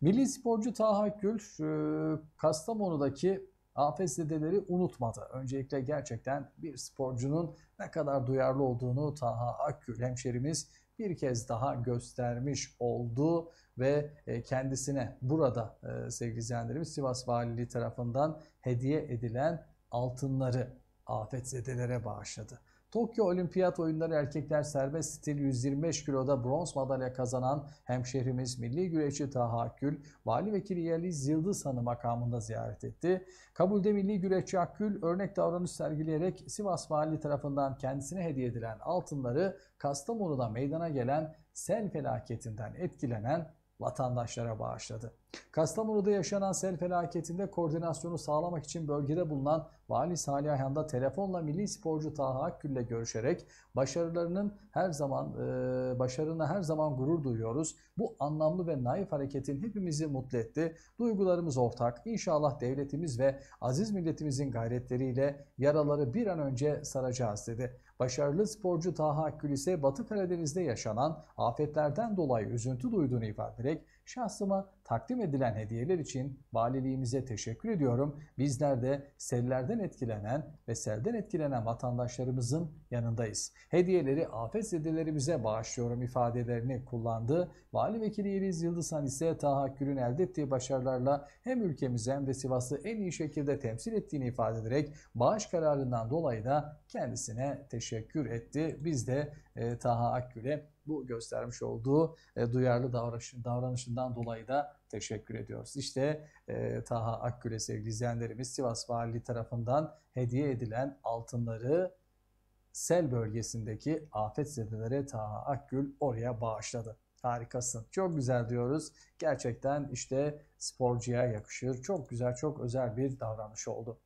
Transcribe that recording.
Milli sporcu Taha Gül e, Kastamonu'daki AFSD'leri unutmadı. Öncelikle gerçekten bir sporcunun ne kadar duyarlı olduğunu Taha Akgül hemşerimiz bir kez daha göstermiş oldu ve e, kendisine burada e, sevgili izleyenlerimiz Sivas Valiliği tarafından hediye edilen altınları afetzedelere bağışladı. Tokyo Olimpiyat Oyunları erkekler serbest stil 125 kiloda bronz madalya kazanan hemşehrimiz milli güreşçi Taha Akgül, Vali Vekili Yeliz Yıldız Hanım makamında ziyaret etti. Kabulde milli güreşçi Akgül örnek davranış sergileyerek Sivas Vali tarafından kendisine hediye edilen altınları Kastamonu'da meydana gelen sel felaketinden etkilenen vatandaşlara bağışladı. Kastamonu'da yaşanan sel felaketinde koordinasyonu sağlamak için bölgede bulunan Vali Salih Ayhan da telefonla milli sporcu Taha Akgül görüşerek başarılarının her zaman e, başarına her zaman gurur duyuyoruz. Bu anlamlı ve naif hareketin hepimizi mutlu etti. Duygularımız ortak. İnşallah devletimiz ve aziz milletimizin gayretleriyle yaraları bir an önce saracağız dedi. Başarılı sporcu Taha Akgül ise Batı Karadeniz'de yaşanan afetlerden dolayı üzüntü duyduğunu ifade ederek şahsıma takdim edilen hediyeler için valiliğimize teşekkür ediyorum. Bizler de sellerden etkilenen ve selden etkilenen vatandaşlarımızın yanındayız. Hediyeleri afet zedelerimize bağışlıyorum ifadelerini kullandı. Vali Vekili Yeliz Yıldızhan ise Taha Akgül'ün elde ettiği başarılarla hem ülkemizi hem de Sivas'ı en iyi şekilde temsil ettiğini ifade ederek bağış kararından dolayı da kendisine teşekkür etti. Biz de e, Taha Akgül'e bu göstermiş olduğu e, duyarlı davranış, davranışından dolayı da teşekkür ediyoruz. İşte e, Taha Akgül'e sevgili izleyenlerimiz Sivas Valiliği tarafından hediye edilen altınları sel bölgesindeki afetzedelere Taha Akgül oraya bağışladı. Harikasın. Çok güzel diyoruz. Gerçekten işte sporcuya yakışır. Çok güzel, çok özel bir davranış oldu.